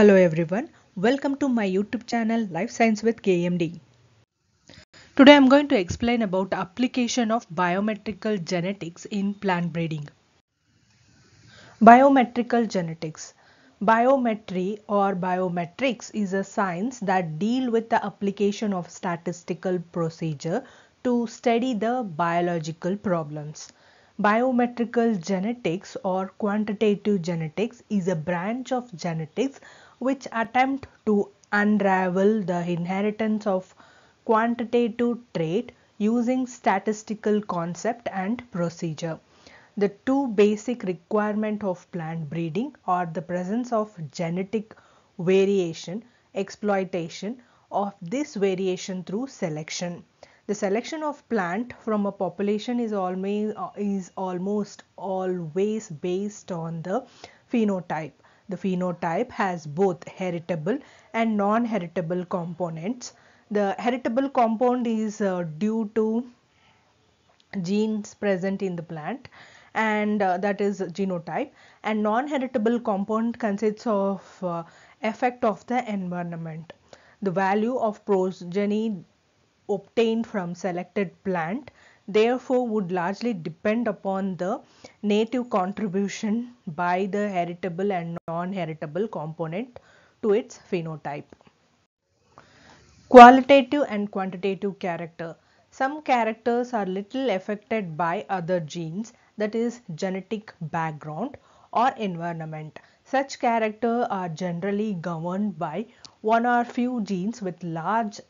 Hello everyone, welcome to my YouTube channel Life Science with KMD. Today I am going to explain about application of biometrical genetics in plant breeding. Biometrical genetics. Biometry or biometrics is a science that deal with the application of statistical procedure to study the biological problems. Biometrical genetics or quantitative genetics is a branch of genetics which attempt to unravel the inheritance of quantitative trait using statistical concept and procedure. The two basic requirement of plant breeding are the presence of genetic variation, exploitation of this variation through selection. The selection of plant from a population is almost, uh, is almost always based on the phenotype. The phenotype has both heritable and non-heritable components. The heritable compound is uh, due to genes present in the plant and uh, that is genotype and non-heritable compound consists of uh, effect of the environment. The value of progeny obtained from selected plant therefore would largely depend upon the native contribution by the heritable and non-heritable component to its phenotype. Qualitative and quantitative character. Some characters are little affected by other genes that is genetic background or environment. Such character are generally governed by one or few genes with large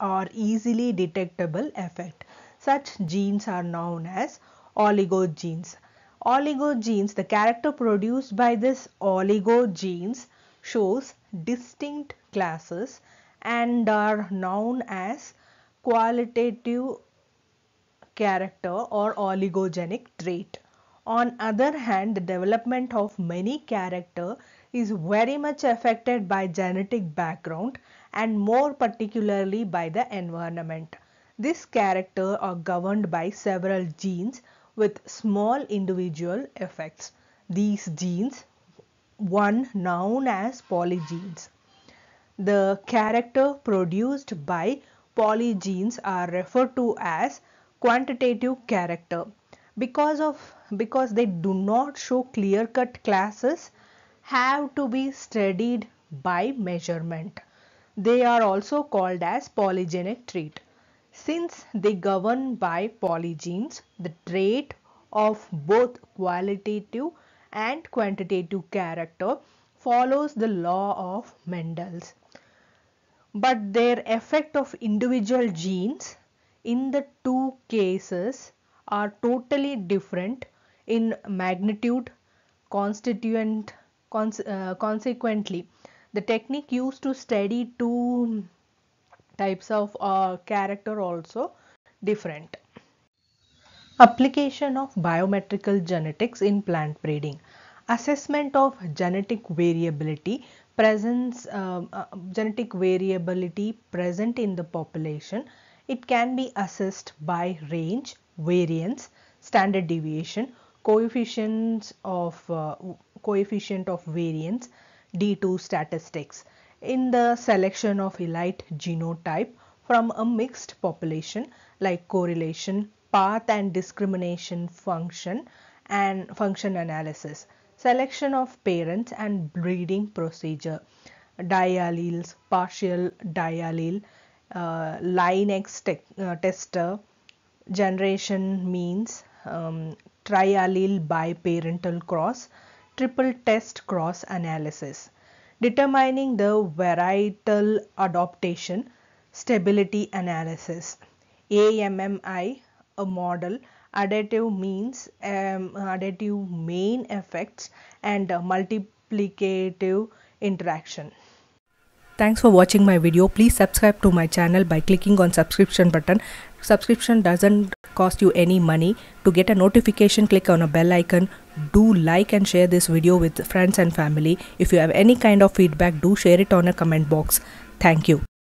or easily detectable effect. Such genes are known as oligogenes. Oligogenes, the character produced by this oligogenes shows distinct classes and are known as qualitative character or oligogenic trait. On other hand, the development of many character is very much affected by genetic background and more particularly by the environment. This character are governed by several genes with small individual effects. These genes, one known as polygenes. The character produced by polygenes are referred to as quantitative character because of because they do not show clear cut classes have to be studied by measurement. They are also called as polygenic trait. Since they govern by polygenes, the trait of both qualitative and quantitative character follows the law of Mendel's. But their effect of individual genes in the two cases are totally different in magnitude constituent cons uh, consequently the technique used to study two types of uh, character also different application of biometrical genetics in plant breeding assessment of genetic variability presence uh, um, uh, genetic variability present in the population it can be assessed by range variance standard deviation coefficients of uh, coefficient of variance D2 statistics in the selection of elite genotype from a mixed population like correlation, path and discrimination function and function analysis, selection of parents and breeding procedure, dialleles, partial diallele, uh, line X te uh, tester, generation means, um, triallele biparental cross, triple test cross analysis, determining the varietal adaptation stability analysis. AMMI, a model, additive means, um, additive main effects and multiplicative interaction. Thanks for watching my video. Please subscribe to my channel by clicking on subscription button. Subscription doesn't cost you any money. To get a notification, click on a bell icon. Do like and share this video with friends and family. If you have any kind of feedback, do share it on a comment box. Thank you.